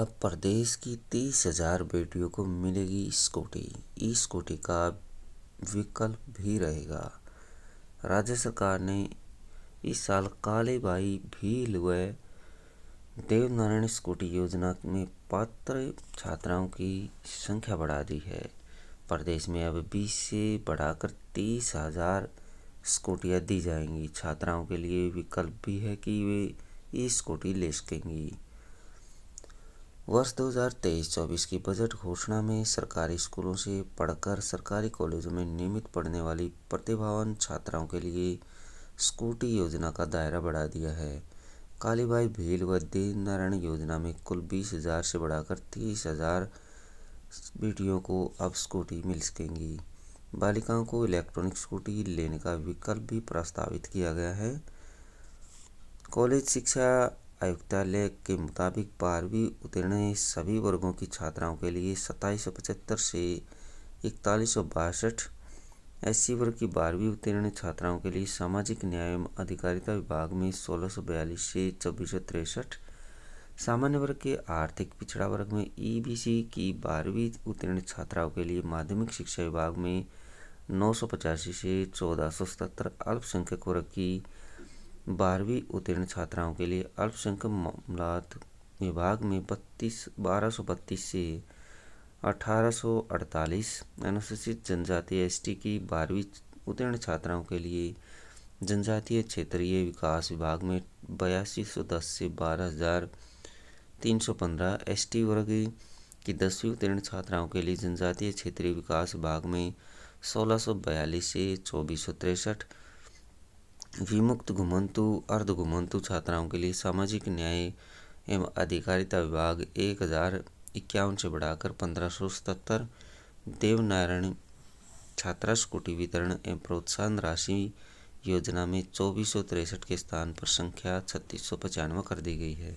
अब प्रदेश की तीस हजार बेटियों को मिलेगी स्कूटी ई स्कूटी का विकल्प भी रहेगा राज्य सरकार ने इस साल काले बाई भील व देवनारायण स्कूटी योजना में पात्र छात्राओं की संख्या बढ़ा दी है प्रदेश में अब बीस से बढ़ाकर तीस हजार स्कूटियाँ दी जाएंगी छात्राओं के लिए विकल्प भी है कि वे ई स्कूटी ले सकेंगी वर्ष 2023-24 की बजट घोषणा में सरकारी स्कूलों से पढ़कर सरकारी कॉलेजों में नियमित पढ़ने वाली प्रतिभावान छात्राओं के लिए स्कूटी योजना का दायरा बढ़ा दिया है कालीबाई भील व नारायण योजना में कुल बीस हज़ार से बढ़ाकर तीस हज़ार बेटियों को अब स्कूटी मिल सकेंगी बालिकाओं को इलेक्ट्रॉनिक स्कूटी लेने का विकल्प भी प्रस्तावित किया गया है कॉलेज शिक्षा आयुक्तालय के मुताबिक बारहवीं उत्तीर्ण सभी वर्गों की छात्राओं के लिए सत्ताईस सौ पचहत्तर से इकतालीस सौ बासठ एस वर्ग की बारहवीं उत्तीर्ण छात्राओं के लिए सामाजिक न्याय एवं अधिकारिता विभाग में सोलह सौ बयालीस से छब्बीस सौ तिरसठ सामान्य वर्ग के आर्थिक पिछड़ा वर्ग में ईबीसी e की बारहवीं उत्तीर्ण छात्राओं के लिए माध्यमिक शिक्षा विभाग में नौ सौ पचासी से चौदह सौ सतहत्तर अल्पसंख्यक वर्ग की बारहवीं उत्तीर्ण छात्राओं के लिए अल्पसंख्यक मामलात विभाग में बत्तीस बारह सौ बत्तीस से अठारह सौ अड़तालीस अनुसूचित जनजाति एस टी की बारहवीं उत्तीर्ण छात्राओं के लिए जनजातीय क्षेत्रीय विकास विभाग में बयासी सौ दस से बारह हज़ार तीन सौ पंद्रह एस टी वर्ग की दसवीं उत्तीर्ण छात्राओं के लिए जनजातीय क्षेत्रीय विकास विभाग में सोलह सौ बयालीस से चौबीस सौ तिरसठ विमुक्त घुमंतु अर्ध घुमंतु छात्राओं के लिए सामाजिक न्याय एवं अधिकारिता विभाग एक हज़ार इक्यावन से बढ़ाकर पंद्रह सौ सतहत्तर देवनारायण छात्रा स्कूटी वितरण एवं प्रोत्साहन राशि योजना में चौबीस सौ तिरसठ के स्थान पर संख्या छत्तीस सौ पचानवे कर दी गई है